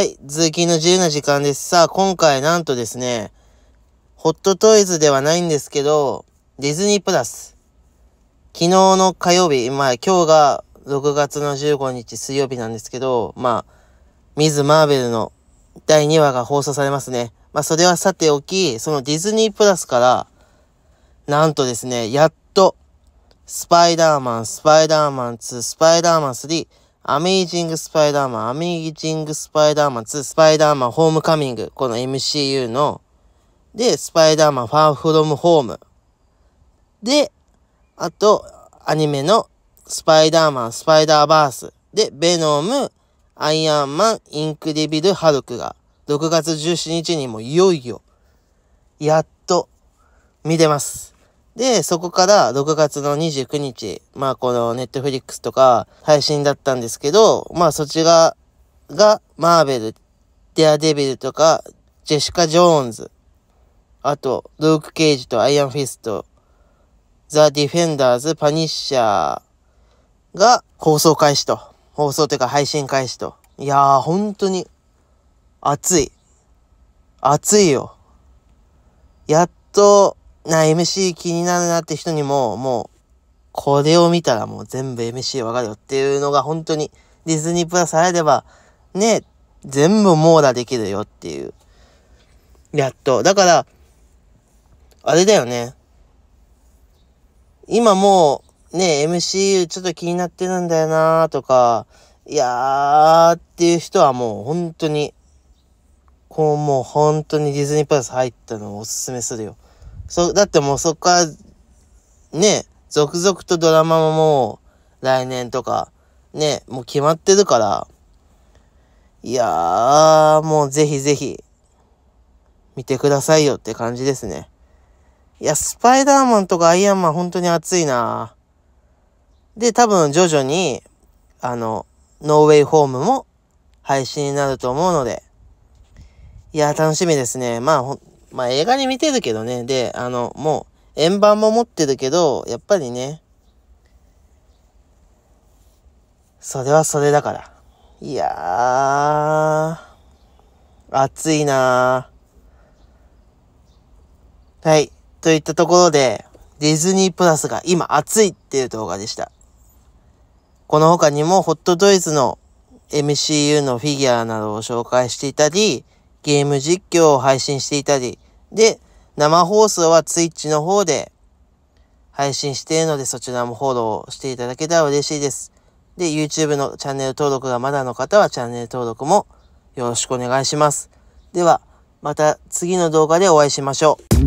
はい、通勤の自由な時間です。さあ、今回なんとですね、ホットトイズではないんですけど、ディズニープラス。昨日の火曜日、まあ今日が6月の15日水曜日なんですけど、まあ、ミズ・マーベルの第2話が放送されますね。まあそれはさておき、そのディズニープラスから、なんとですね、やっと、スパイダーマン、スパイダーマン2、スパイダーマン3、アメイジング・スパイダーマン、アメイジング・スパイダーマン2、スパイダーマン・ホームカミング、この MCU の、で、スパイダーマン・ファー・フロム・ホーム。で、あと、アニメの、スパイダーマン、スパイダーバース。で、ベノム、アイアンマン、インクデビル・ハルクが、6月17日にもいよいよ、やっと、見れます。で、そこから6月の29日、まあこのネットフリックスとか配信だったんですけど、まあそちらがマーベル、デアデビルとか、ジェシカ・ジョーンズ、あと、ルーク・ケージとアイアン・フィスト、ザ・ディフェンダーズ・パニッシャーが放送開始と。放送というか配信開始と。いやー、本当に、熱い。熱いよ。やっと、な、MC 気になるなって人にも、もう、これを見たらもう全部 MC わかるよっていうのが本当に、ディズニープラスあれば、ね、全部網羅できるよっていう。やっと。だから、あれだよね。今もう、ね、MCU ちょっと気になってるんだよなとか、いやーっていう人はもう本当に、こうもう本当にディズニープラス入ったのをおすすめするよ。そ、だってもうそっから、ね、続々とドラマももう来年とか、ね、もう決まってるから、いやー、もうぜひぜひ、見てくださいよって感じですね。いや、スパイダーマンとかアイアンマン本当に熱いなで、多分徐々に、あの、ノーウェイホームも配信になると思うので、いや、楽しみですね。まあ、まあ映画に見てるけどね、で、あの、もう、円盤も持ってるけど、やっぱりね、それはそれだから。いやー、暑いなー。はい。といったところで、ディズニープラスが今暑いっていう動画でした。この他にもホットトイズの MCU のフィギュアなどを紹介していたり、ゲーム実況を配信していたり、で、生放送は Twitch の方で配信しているので、そちらもフォローしていただけたら嬉しいです。で、YouTube のチャンネル登録がまだの方はチャンネル登録もよろしくお願いします。では、また次の動画でお会いしましょう。